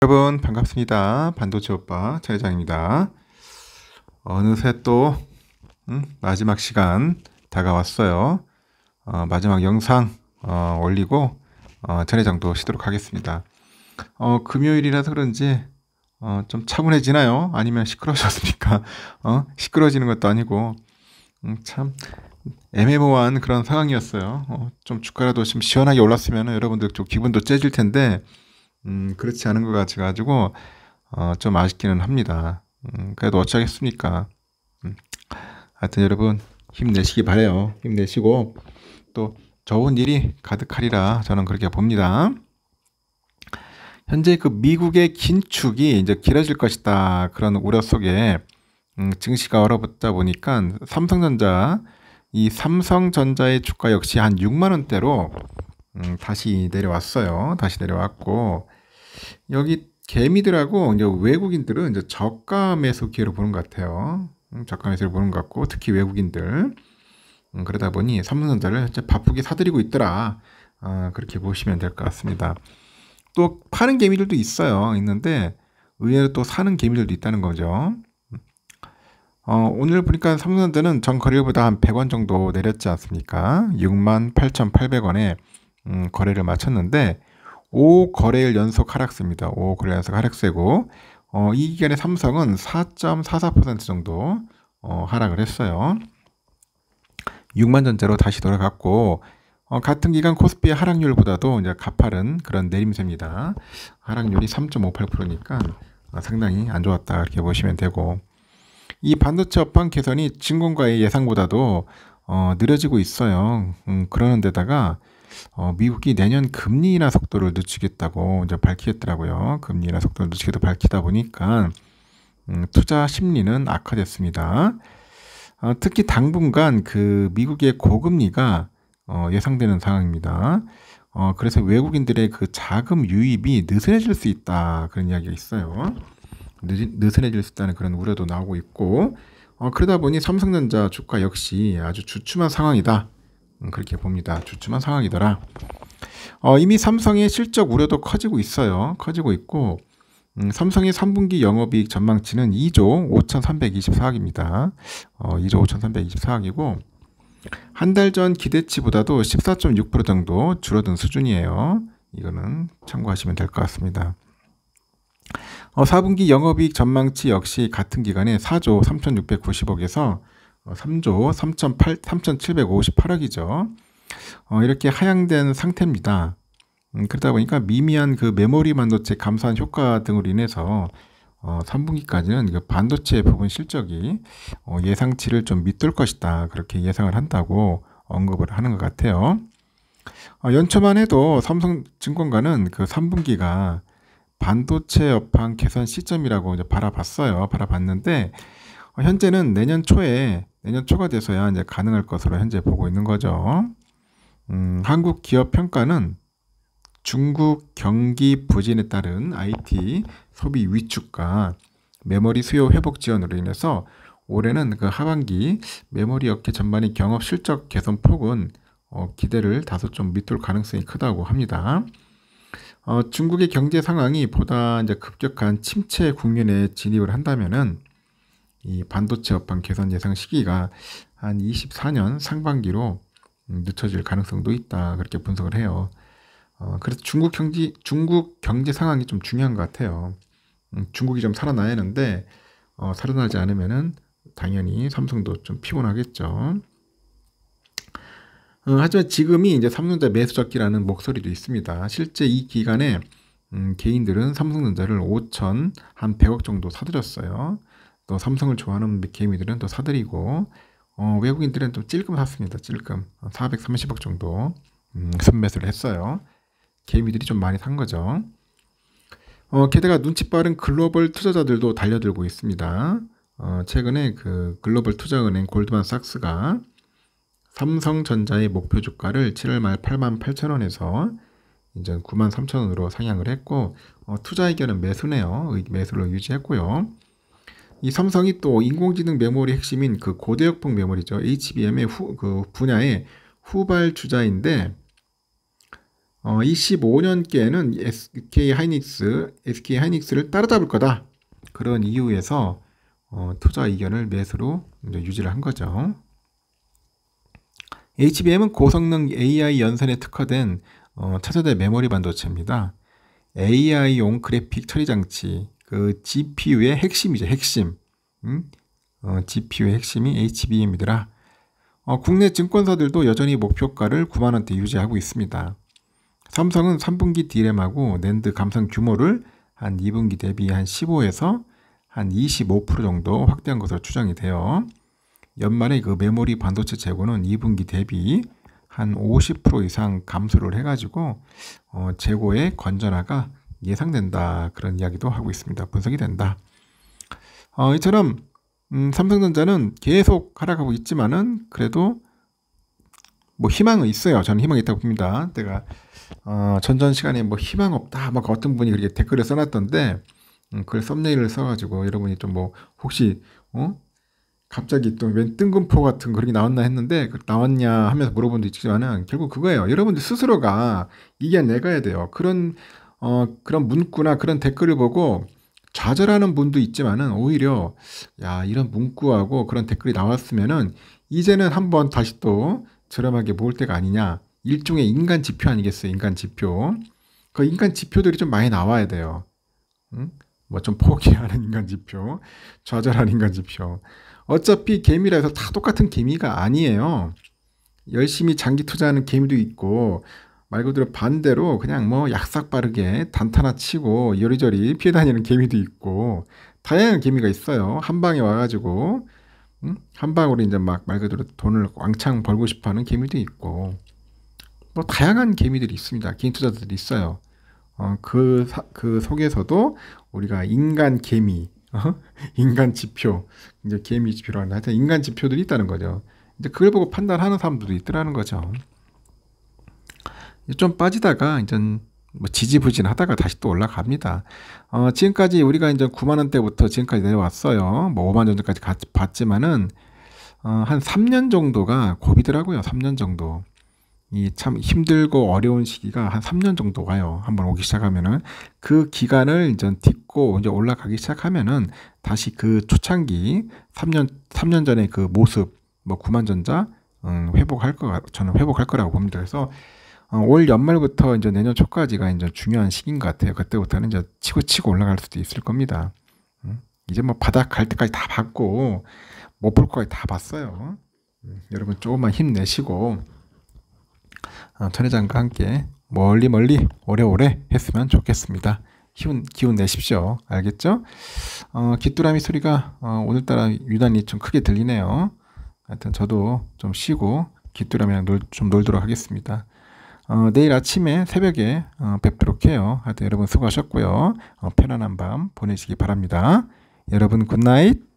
여러분 반갑습니다. 반도체 오빠 차회장입니다. 어느새 또 음, 마지막 시간 다가왔어요. 어, 마지막 영상 어, 올리고 어, 차회장도 쉬도록 하겠습니다. 어, 금요일이라서 그런지 어, 좀 차분해지나요? 아니면 시끄러졌습니까? 워 어? 시끄러지는 워 것도 아니고 음, 참 애매모호한 그런 상황이었어요. 어, 좀 주가라도 좀 시원하게 올랐으면 여러분들 좀 기분도 째질 텐데 음, 그렇지 않은 것 같아가지고 어, 좀 아쉽기는 합니다. 음, 그래도 어쩌겠습니까. 음, 하여튼 여러분 힘내시기 바래요. 힘내시고 또 좋은 일이 가득하리라 저는 그렇게 봅니다. 현재 그 미국의 긴축이 이제 길어질 것이다 그런 우려 속에 음, 증시가 얼어붙다 보니까 삼성전자 이 삼성전자의 주가 역시 한 6만 원대로 음, 다시 내려왔어요. 다시 내려왔고 여기 개미들하고 이제 외국인들은 이제 저가 매수 기회로 보는 것 같아요. 음, 저가 매수를 보는 것 같고 특히 외국인들 음, 그러다 보니 삼성전자를 현재 바쁘게 사들이고 있더라. 아, 그렇게 보시면 될 것 같습니다. 또 파는 개미들도 있어요. 있는데 의외로 또 사는 개미들도 있다는 거죠. 어, 오늘 보니까 삼성전자는 전거래보다한 100원 정도 내렸지 않습니까? 68,800원에 음, 거래를 마쳤는데 5거래일 연속 하락세입니다. 5거래일 연속 하락세고 어, 이 기간에 삼성은 4.44% 정도 어, 하락을 했어요. 6만 전자로 다시 돌아갔고 어, 같은 기간 코스피의 하락률보다도 이제 가파른 그런 내림세입니다. 하락률이 3.58%니까 어, 상당히 안 좋았다 이렇게 보시면 되고 이 반도체 업황 개선이 증권가의 예상보다도 어, 느려지고 있어요. 음, 그러는데다가 어, 미국이 내년 금리 인하 속도를 늦추겠다고 이제 밝히겠더라고요. 금리 인하 속도를 늦추겠다 밝히다 보니까 음, 투자 심리는 악화됐습니다. 어, 특히 당분간 그 미국의 고금리가 어, 예상되는 상황입니다. 어, 그래서 외국인들의 그 자금 유입이 느슨해질 수 있다 그런 이야기가 있어요. 느슨, 해질수 있다는 그런 우려도 나오고 있고 어, 그러다 보니 삼성전자 주가 역시 아주 주춤한 상황이다 그렇게 봅니다. 주춤한 상황이더라. 어, 이미 삼성의 실적 우려도 커지고 있어요. 커지고 있고 음, 삼성의 3분기 영업이익 전망치는 2조 5,324억입니다. 어, 2조 5,324억이고 한 달 전 기대치보다도 14.6% 정도 줄어든 수준이에요. 이거는 참고하시면 될 것 같습니다. 어, 4분기 영업이익 전망치 역시 같은 기간에 4조 3,690억에서 3조 3,8 3,758억이죠. 어, 이렇게 하향된 상태입니다. 음, 그러다 보니까 미미한 그 메모리 반도체 감소한 효과 등으로 인해서 어, 3분기까지는 그 반도체 부분 실적이 어, 예상치를 좀 밑돌 것이다 그렇게 예상을 한다고 언급을 하는 것 같아요. 어, 연초만 해도 삼성증권가는 그 3분기가 반도체 업황 개선 시점이라고 이제 바라봤어요. 바라봤는데 어, 현재는 내년 초에 내년 초가 돼서야 이제 가능할 것으로 현재 보고 있는 거죠. 음, 한국 기업 평가는 중국 경기 부진에 따른 IT 소비 위축과 메모리 수요 회복 지원으로 인해서 올해는 그 하반기 메모리 업계 전반의 경업 실적 개선 폭은 어, 기대를 다소 좀 밑돌 가능성이 크다고 합니다. 어, 중국의 경제 상황이 보다 이제 급격한 침체 국면에 진입을 한다면은 이 반도체 업황 개선 예상 시기가 한 24년 상반기로 음, 늦춰질 가능성도 있다 그렇게 분석을 해요. 어, 그래서 중국 경제 중국 경제 상황이 좀 중요한 것 같아요. 음, 중국이 좀 살아나야 하는데 어, 살아나지 않으면은 당연히 삼성도 좀 피곤하겠죠. 어, 하지만 지금이 이제 삼성전자 매수적기라는 목소리도 있습니다. 실제 이 기간에 음, 개인들은 삼성전자를 5천 한 100억 정도 사들였어요. 또 삼성을 좋아하는 개미들은 또 사들이고 어, 외국인들은 또 찔끔 샀습니다. 찔끔 430억 정도 음, 선매수를 했어요. 개미들이 좀 많이 산 거죠. 어, 게다가 눈치 빠른 글로벌 투자자들도 달려들고 있습니다. 어, 최근에 그 글로벌 투자은행 골드만삭스가 삼성전자의 목표 주가를 7월 말 8만 8천 원에서 이제 9만 3천 원으로 상향을 했고 어, 투자 의견은 매수네요. 매수를 유지했고요. 이 삼성이 또 인공지능 메모리 핵심인 그 고대역폭 메모리죠. HBM의 후, 그 분야의 후발주자인데 어, 25년께는 SK 하이닉스, SK 하이닉스를 따라잡을 거다. 그런 이유에서 어, 투자 의견을 매수로 유지를 한 거죠. HBM은 고성능 AI 연산에 특화된 어, 차세대 메모리 반도체입니다. AI용 그래픽 처리 장치, 그 GPU의 핵심이죠. 핵심. 응? 음? 어, GPU의 핵심이 HBM이더라. 어, 국내 증권사들도 여전히 목표가를 9만원대 유지하고 있습니다. 삼성은 3분기 디램하고 낸드 감성 규모를 한 2분기 대비 한 15에서 한 25% 정도 확대한 것으로 추정이 돼요. 연말에 그 메모리 반도체 재고는 2분기 대비 한 50% 이상 감소를 해가지고 어, 재고의 건전화가 예상된다 그런 이야기도 하고 있습니다. 분석이 된다. 어, 이처럼 음, 삼성전자는 계속 하락하고 있지만은 그래도 뭐 희망은 있어요. 저는 희망이 있다고 봅니다. 내가 어, 전전 시간에 뭐 희망 없다 막 어떤 분이 그렇게 댓글을 써놨던데 음, 그걸 썸네일을 써가지고 여러분이 좀 뭐 혹시 어? 갑자기 또 웬 뜬금포 같은 그런 게 나왔나 했는데 그 나왔냐 하면서 물어본 적 있지만은 결국 그거예요. 여러분들 스스로가 이겨내가야 돼요. 그런 어, 그런 문구나 그런 댓글을 보고 좌절하는 분도 있지만은 오히려 야 이런 문구하고 그런 댓글이 나왔으면은 이제는 한번 다시 또 저렴하게 모을 때가 아니냐 일종의 인간 지표 아니겠어요 인간 지표 그 인간 지표들이 좀 많이 나와야 돼요 응? 뭐 좀 포기하는 인간 지표 좌절하는 인간 지표 어차피 개미라서 해다 똑같은 개미가 아니에요 열심히 장기 투자하는 개미도 있고 말 그대로 반대로 그냥 뭐 약삭 빠르게 단타나 치고 요리저리 피해 다니는 개미도 있고 다양한 개미가 있어요. 한 방에 와가지고 음? 한 방으로 이제 막 말 그대로 돈을 왕창 벌고 싶어하는 개미도 있고 뭐 다양한 개미들이 있습니다. 개인 투자자들이 있어요. 그그 어, 그, 그 속에서도 우리가 인간 개미, 어? 인간 지표, 이제 개미 지표라는 하여튼 인간 지표들이 있다는 거죠. 이제 그걸 보고 판단하는 사람들도 있더라는 거죠. 좀 빠지다가 이제 뭐 지지부진 하다가 다시 또 올라갑니다. 어, 지금까지 우리가 이제 9만 원대부터 지금까지 내려왔어요. 뭐 5만 원 전까지 봤지만은 어, 한 3년 정도가 고비더라고요. 3년 정도. 이참 힘들고 어려운 시기가 한 3년 정도 가요. 한번 오기 시작하면은 그 기간을 이제 딛고 이제 올라가기 시작하면은 다시 그 초창기 3년 3년 전의 그 모습 뭐 9만 전자 음, 회복할 거 저는 회복할 거라고 봅니다. 그래서 어, 올 연말부터 이제 내년 초까지가 이제 중요한 시기인 것 같아요. 그때부터는 이제 치고 치고 올라갈 수도 있을 겁니다. 음, 이제 뭐 바닥 갈 때까지 다 봤고 못 볼 거까지 다 봤어요. 음, 여러분 조금만 힘내시고 천회장과 어, 함께 멀리 멀리 오래오래 했으면 좋겠습니다. 기운 기운 내십시오. 알겠죠? 어, 귀뚜라미 소리가 어, 오늘따라 유난히 좀 크게 들리네요. 하여튼 저도 좀 쉬고 귀뚜라미랑 놀, 좀 놀도록 하겠습니다. 어, 내일 아침에 새벽에 어, 뵙도록 해요. 하여튼 여러분 수고하셨고요. 어, 편안한 밤 보내시기 바랍니다. 여러분 굿나잇.